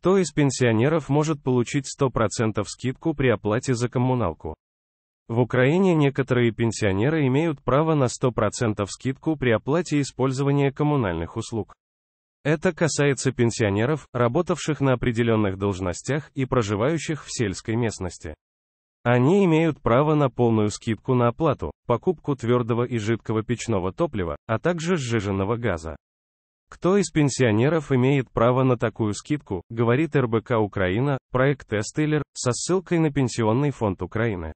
Кто из пенсионеров может получить 100% скидку при оплате за коммуналку? В Украине некоторые пенсионеры имеют право на 100% скидку при оплате использования коммунальных услуг. Это касается пенсионеров, работавших на определенных должностях и проживающих в сельской местности. Они имеют право на полную скидку на оплату, покупку твердого и жидкого печного топлива, а также сжиженного газа. Кто из пенсионеров имеет право на такую скидку, говорит РБК Украина, проект Тестейлер, со ссылкой на Пенсионный фонд Украины.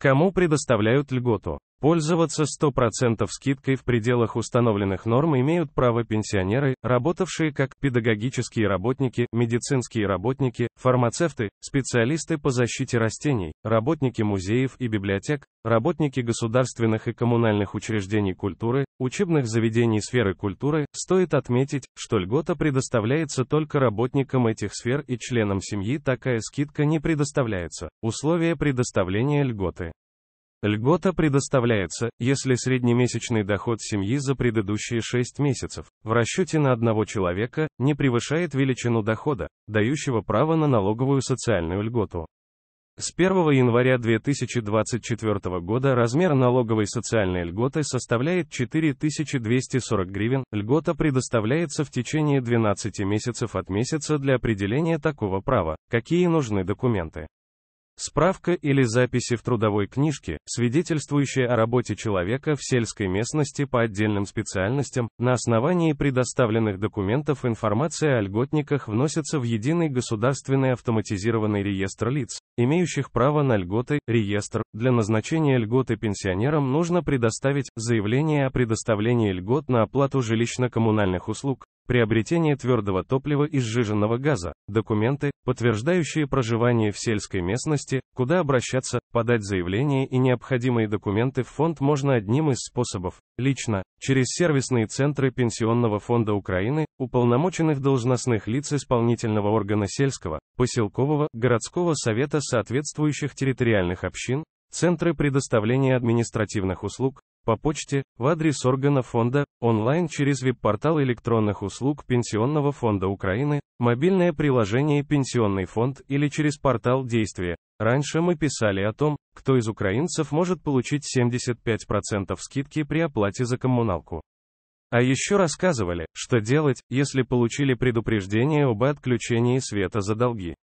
Кому предоставляют льготу? Пользоваться 100% скидкой в пределах установленных норм имеют право пенсионеры, работавшие как педагогические работники, медицинские работники, фармацевты, специалисты по защите растений, работники музеев и библиотек, работники государственных и коммунальных учреждений культуры, учебных заведений сферы культуры. Стоит отметить, что льгота предоставляется только работникам этих сфер и членам семьи такая скидка не предоставляется. Условия предоставления льготы. Льгота предоставляется, если среднемесячный доход семьи за предыдущие 6 месяцев, в расчете на одного человека, не превышает величину дохода, дающего право на налоговую социальную льготу. С 1 января 2024 года размер налоговой социальной льготы составляет 4240 гривен. Льгота предоставляется в течение 12 месяцев от месяца для определения такого права. Какие нужны документы? Справка или записи в трудовой книжке, свидетельствующие о работе человека в сельской местности по отдельным специальностям, на основании предоставленных документов информация о льготниках вносится в единый государственный автоматизированный реестр лиц, имеющих право на льготы, реестр. Для назначения льготы пенсионерам нужно предоставить заявление о предоставлении льгот на оплату жилищно-коммунальных услуг, приобретение твердого топлива и сжиженного газа, документы, подтверждающие проживание в сельской местности, куда обращаться, подать заявление и необходимые документы в фонд можно одним из способов, лично, через сервисные центры Пенсионного фонда Украины, уполномоченных должностных лиц исполнительного органа сельского, поселкового, городского совета соответствующих территориальных общин, центры предоставления административных услуг, по почте, в адрес органа фонда, онлайн через веб-портал электронных услуг Пенсионного фонда Украины, мобильное приложение «Пенсионный фонд» или через портал действия. Раньше мы писали о том, кто из украинцев может получить 75% скидки при оплате за коммуналку. А еще рассказывали, что делать, если получили предупреждение об отключении света за долги.